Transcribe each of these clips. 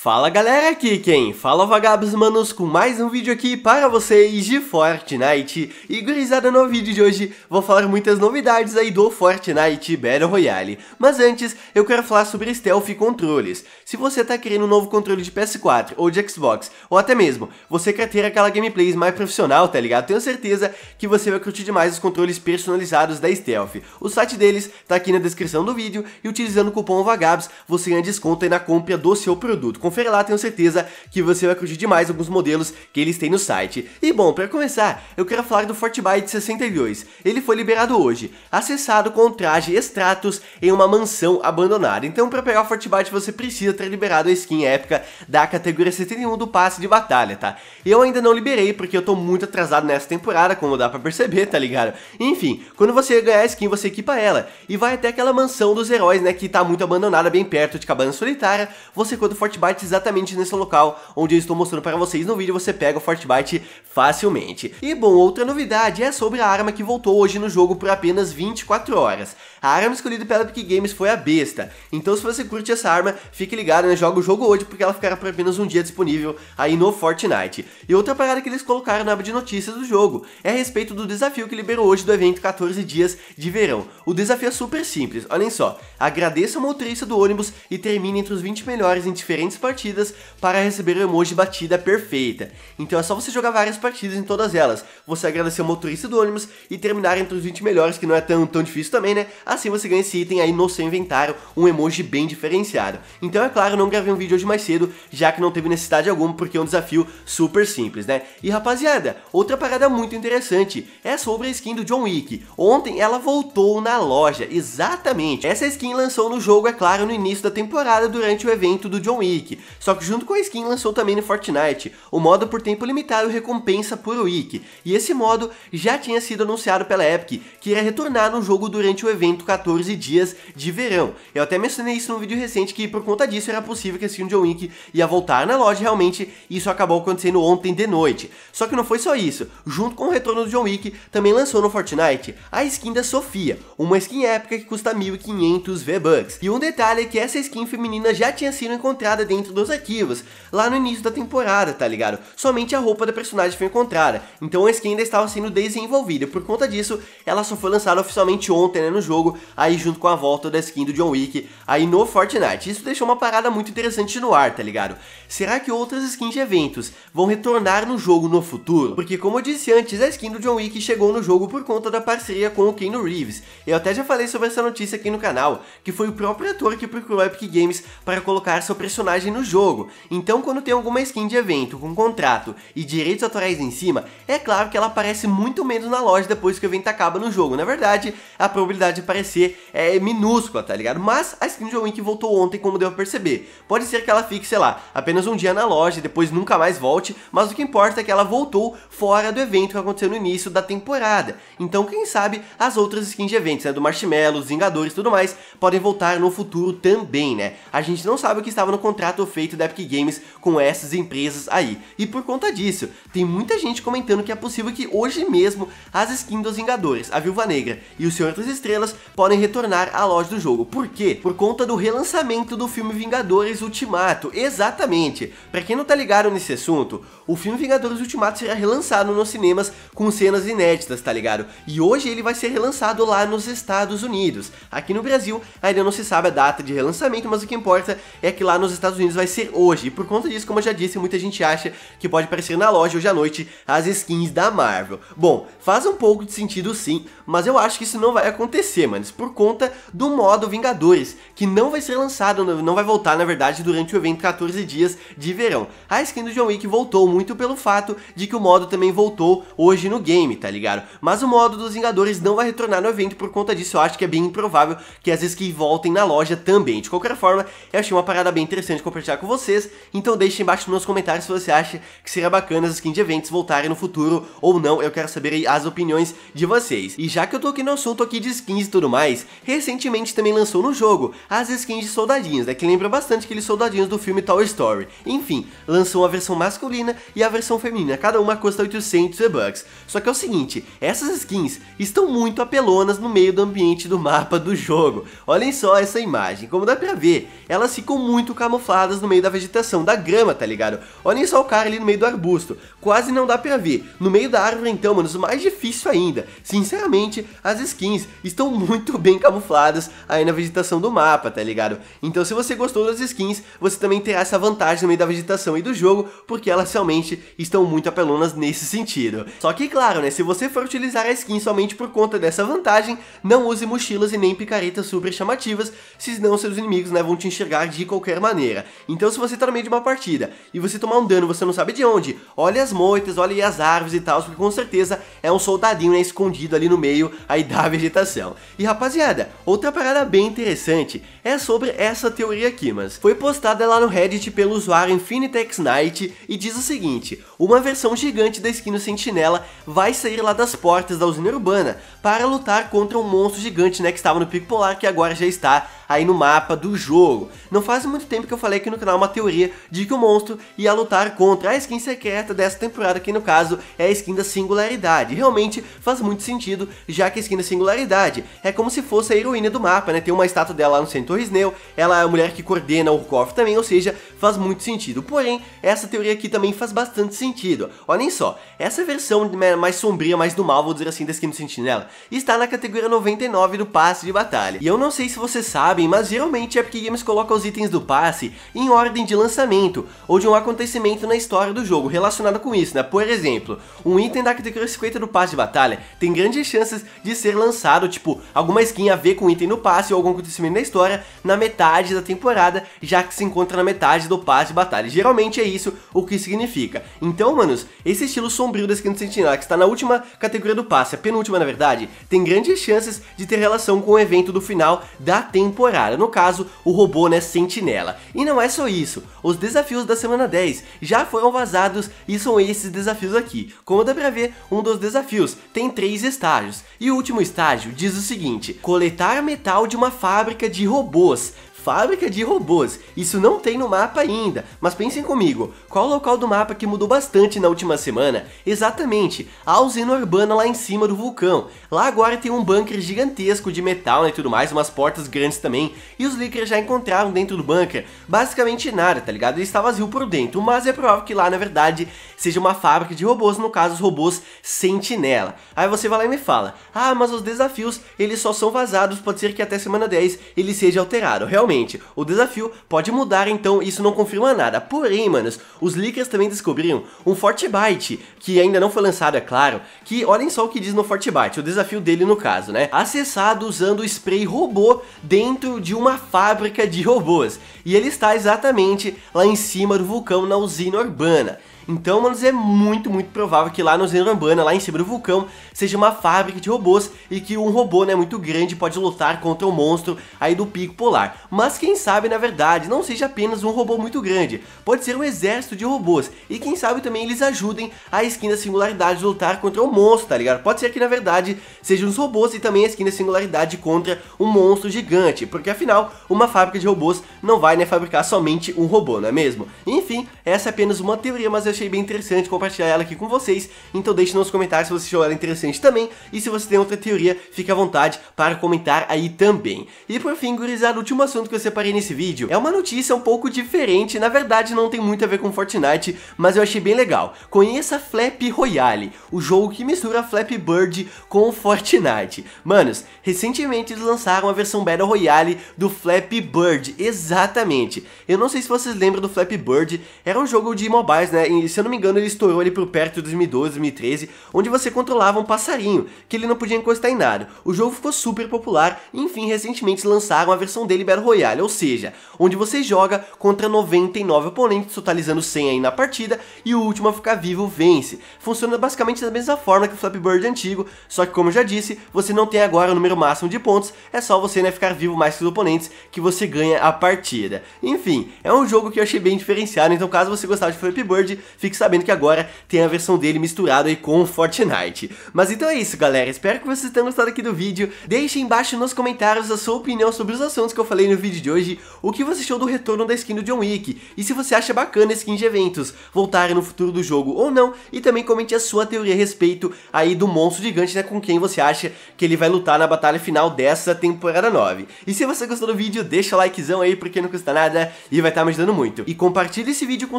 Fala galera aqui quem? Fala vagabos manos com mais um vídeo aqui para vocês de Fortnite E gurizada no vídeo de hoje vou falar muitas novidades aí do Fortnite Battle Royale Mas antes eu quero falar sobre Stealth controles Se você tá querendo um novo controle de PS4 ou de Xbox Ou até mesmo, você quer ter aquela gameplay mais profissional, tá ligado? Tenho certeza que você vai curtir demais os controles personalizados da Stealth O site deles tá aqui na descrição do vídeo E utilizando o cupom VAGABOS você ganha desconto aí na compra do seu produto Confere lá, tenho certeza que você vai curtir demais alguns modelos que eles têm no site. E bom, para começar, eu quero falar do Fortnite 62. Ele foi liberado hoje, acessado com o traje Stratos em uma mansão abandonada. Então, para pegar o Fortnite, você precisa ter liberado a skin épica da categoria 71 do passe de batalha, tá? Eu ainda não liberei porque eu tô muito atrasado nessa temporada, como dá pra perceber, tá ligado? Enfim, quando você ganhar a skin, você equipa ela e vai até aquela mansão dos heróis, né, que tá muito abandonada, bem perto de Cabana Solitária. Você, quando o Fortnite exatamente nesse local onde eu estou mostrando para vocês no vídeo, você pega o Fortnite facilmente. E bom, outra novidade é sobre a arma que voltou hoje no jogo por apenas 24 horas. A arma escolhida pela Epic Games foi a Besta, então se você curte essa arma, fique ligado, né? joga o jogo hoje porque ela ficará por apenas um dia disponível aí no Fortnite. E outra parada que eles colocaram na aba de notícias do jogo é a respeito do desafio que liberou hoje do evento 14 dias de verão. O desafio é super simples, olhem só, agradeça o motorista do ônibus e termine entre os 20 melhores em diferentes partidas para receber o emoji batida perfeita. Então é só você jogar várias partidas em todas elas, você agradecer o motorista do ônibus e terminar entre os 20 melhores, que não é tão, tão difícil também, né? Assim você ganha esse item aí no seu inventário, um emoji bem diferenciado. Então é claro, não gravei um vídeo hoje mais cedo, já que não teve necessidade alguma, porque é um desafio super simples, né? E rapaziada, outra parada muito interessante é sobre a skin do John Wick. Ontem ela voltou na loja, exatamente. Essa skin lançou no jogo, é claro, no início da temporada durante o evento do John Wick só que junto com a skin lançou também no Fortnite o modo por tempo limitado recompensa por week, e esse modo já tinha sido anunciado pela Epic, que iria retornar no jogo durante o evento 14 dias de verão. Eu até mencionei isso num vídeo recente que por conta disso era possível que a skin John Wick ia voltar na loja realmente, e isso acabou acontecendo ontem de noite. Só que não foi só isso, junto com o retorno do John Wick, também lançou no Fortnite a skin da Sofia, uma skin épica que custa 1500 V-Bucks. E um detalhe é que essa skin feminina já tinha sido encontrada dentro dentro dos ativos, lá no início da temporada, tá ligado? Somente a roupa da personagem foi encontrada, então a skin ainda estava sendo desenvolvida, por conta disso, ela só foi lançada oficialmente ontem, né, no jogo, aí junto com a volta da skin do John Wick, aí no Fortnite. Isso deixou uma parada muito interessante no ar, tá ligado? Será que outras skins de eventos vão retornar no jogo no futuro? Porque como eu disse antes, a skin do John Wick chegou no jogo por conta da parceria com o Keanu Reeves. Eu até já falei sobre essa notícia aqui no canal, que foi o próprio ator que procurou a Epic Games para colocar seu personagem no no jogo. Então quando tem alguma skin de evento com contrato e direitos autorais em cima, é claro que ela aparece muito menos na loja depois que o evento acaba no jogo. Na verdade, a probabilidade de aparecer é minúscula, tá ligado? Mas a skin de John Wick voltou ontem, como deu pra perceber. Pode ser que ela fique, sei lá, apenas um dia na loja e depois nunca mais volte, mas o que importa é que ela voltou fora do evento que aconteceu no início da temporada. Então quem sabe as outras skins de eventos, né, do Marshmallow, dos Vingadores e tudo mais, podem voltar no futuro também, né? A gente não sabe o que estava no contrato feito da Epic Games com essas empresas aí. E por conta disso, tem muita gente comentando que é possível que hoje mesmo as skins dos Vingadores, a Viúva Negra e o Senhor das Estrelas podem retornar à loja do jogo. Por quê? Por conta do relançamento do filme Vingadores Ultimato. Exatamente. Para quem não tá ligado nesse assunto, o filme Vingadores Ultimato será relançado nos cinemas com cenas inéditas, tá ligado? E hoje ele vai ser relançado lá nos Estados Unidos. Aqui no Brasil ainda não se sabe a data de relançamento, mas o que importa é que lá nos Estados Unidos Unidos vai ser hoje. E por conta disso, como eu já disse, muita gente acha que pode aparecer na loja hoje à noite as skins da Marvel. Bom, faz um pouco de sentido sim, mas eu acho que isso não vai acontecer, manos, por conta do modo Vingadores, que não vai ser lançado, não vai voltar, na verdade, durante o evento 14 dias de verão. A skin do John Wick voltou muito pelo fato de que o modo também voltou hoje no game, tá ligado? Mas o modo dos Vingadores não vai retornar no evento, por conta disso eu acho que é bem improvável que as skins voltem na loja também. De qualquer forma, eu achei uma parada bem interessante que compartilhar com vocês. Então deixe embaixo nos comentários se você acha que seria bacana as skins de eventos voltarem no futuro ou não. Eu quero saber aí as opiniões de vocês. E já que eu tô aqui no assunto aqui de skins e tudo mais, recentemente também lançou no jogo as skins de soldadinhos, né? Que lembra bastante aqueles soldadinhos do filme Toy Story. Enfim, lançou a versão masculina e a versão feminina. Cada uma custa 800 V-Bucks. Só que é o seguinte, essas skins estão muito apelonas no meio do ambiente do mapa do jogo. Olhem só essa imagem, como dá pra ver, elas ficam muito camufladas no meio da vegetação, da grama, tá ligado? Olhem só o cara ali no meio do arbusto, quase não dá pra ver. No meio da árvore então, mano, o mais difícil ainda. Sinceramente, as skins estão muito bem camufladas aí na vegetação do mapa, tá ligado? Então se você gostou das skins, você também terá essa vantagem no meio da vegetação e do jogo, porque elas realmente estão muito apelonas nesse sentido. Só que claro, né, se você for utilizar a skin somente por conta dessa vantagem, não use mochilas e nem picaretas super chamativas, senão seus inimigos né, vão te enxergar de qualquer maneira. Então se você tá no meio de uma partida e você tomar um dano, você não sabe de onde, olha as moitas, olha as árvores e tal, porque com certeza é um soldadinho, né, escondido ali no meio aí da vegetação. E rapaziada, outra parada bem interessante é sobre essa teoria aqui, mas foi postada lá no Reddit pelo usuário Infinitex Knight e diz o seguinte, uma versão gigante da skin do Sentinela vai sair lá das portas da usina urbana para lutar contra um monstro gigante, né, que estava no Pico Polar que agora já está aí no mapa do jogo. Não faz muito tempo que eu falei que aqui no canal é uma teoria de que o monstro ia lutar contra a skin secreta dessa temporada, que no caso é a skin da singularidade. Realmente faz muito sentido, já que a skin da singularidade é como se fosse a heroína do mapa, né? Tem uma estátua dela lá no centro Torresneu, ela é a mulher que coordena o cofre também, ou seja, faz muito sentido. Porém, essa teoria aqui também faz bastante sentido. Olhem só, essa versão mais sombria, mais do mal, vou dizer assim, da skin do Sentinela, está na categoria 99 do passe de batalha. E eu não sei se vocês sabem, mas geralmente a é porque Games coloca os itens do passe em ordem de lançamento ou de um acontecimento na história do jogo relacionado com isso, né? Por exemplo, um item da arquitetura 50 do passe de batalha tem grandes chances de ser lançado, tipo, alguma skin a ver com o item no passe ou algum acontecimento na história na metade da temporada, já que se encontra na metade do passe de batalha. Geralmente é isso o que significa. Então, manos, esse estilo sombrio da skin do Sentinel, que está na última categoria do passe, a penúltima na verdade, tem grandes chances de ter relação com o evento do final da temporada. No caso, o robô, né, Sentinela. E não é é só isso, os desafios da semana 10 já foram vazados e são esses desafios aqui. Como dá pra ver, um dos desafios tem três estágios, e o último estágio diz o seguinte, coletar metal de uma fábrica de robôs, fábrica de robôs. Isso não tem no mapa ainda, mas pensem comigo, qual o local do mapa que mudou bastante na última semana? Exatamente, a usina urbana lá em cima do vulcão. Lá agora tem um bunker gigantesco de metal né, e tudo mais, umas portas grandes também, e os Lickers já encontraram dentro do bunker basicamente nada, tá ligado? Ele está vazio por dentro, mas é provável que lá na verdade seja uma fábrica de robôs, no caso os robôs sentinela. Aí você vai lá e me fala, ah, mas os desafios eles só são vazados, pode ser que até semana 10 ele seja alterado. Realmente realmente. O desafio pode mudar, então isso não confirma nada. Porém, manos, os leakers também descobriram um fortnite que ainda não foi lançado, é claro, que olhem só o que diz no fortnite o desafio dele no caso, né? Acessado usando spray robô dentro de uma fábrica de robôs. E ele está exatamente lá em cima do vulcão na usina urbana. Então, manos, é muito, muito provável que lá no urbana lá em cima do vulcão, seja uma fábrica de robôs e que um robô, né, muito grande pode lutar contra o um monstro aí do Pico Polar mas quem sabe na verdade não seja apenas um robô muito grande, pode ser um exército de robôs, e quem sabe também eles ajudem a skin da singularidade lutar contra o um monstro, tá ligado? Pode ser que na verdade sejam os robôs e também a skin da singularidade contra um monstro gigante, porque afinal, uma fábrica de robôs não vai né, fabricar somente um robô, não é mesmo? Enfim, essa é apenas uma teoria, mas eu achei bem interessante compartilhar ela aqui com vocês, então deixe nos comentários se você achou ela interessante também, e se você tem outra teoria, fique à vontade para comentar aí também. E por fim, gurizada, último assunto assunto que eu separei nesse vídeo é uma notícia um pouco diferente, na verdade não tem muito a ver com Fortnite, mas eu achei bem legal. Conheça Flap Royale, o jogo que mistura Flap Bird com Fortnite. Manos, recentemente eles lançaram a versão Battle Royale do Flap Bird, exatamente. Eu não sei se vocês lembram do Flap Bird, era um jogo de mobiles, né, e se eu não me engano ele estourou ali por perto de 2012, 2013, onde você controlava um passarinho, que ele não podia encostar em nada. O jogo ficou super popular, enfim, recentemente lançaram a versão dele Battle Royale Royale, ou seja, onde você joga contra 99 oponentes, totalizando 100 aí na partida, e o último a ficar vivo vence. Funciona basicamente da mesma forma que o Flappy Bird antigo, só que como eu já disse, você não tem agora o número máximo de pontos, é só você né, ficar vivo mais que os oponentes que você ganha a partida. Enfim, é um jogo que eu achei bem diferenciado, então caso você gostava de Flappy Bird, fique sabendo que agora tem a versão dele misturado aí com o Fortnite. Mas então é isso galera, espero que vocês tenham gostado aqui do vídeo, deixe embaixo nos comentários a sua opinião sobre os assuntos que eu falei no vídeo vídeo de hoje o que você achou do retorno da skin do John Wick e se você acha bacana skin de eventos voltarem no futuro do jogo ou não e também comente a sua teoria a respeito aí do monstro gigante, né, com quem você acha que ele vai lutar na batalha final dessa temporada 9. E se você gostou do vídeo, deixa o likezão aí porque não custa nada e vai estar tá me ajudando muito. E compartilhe esse vídeo com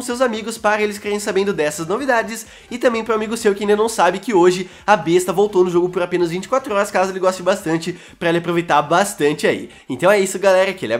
seus amigos para eles querem sabendo dessas novidades e também para o amigo seu que ainda não sabe que hoje a besta voltou no jogo por apenas 24 horas, caso ele goste bastante, para ele aproveitar bastante aí. Então é isso, galera, aquele abraço. É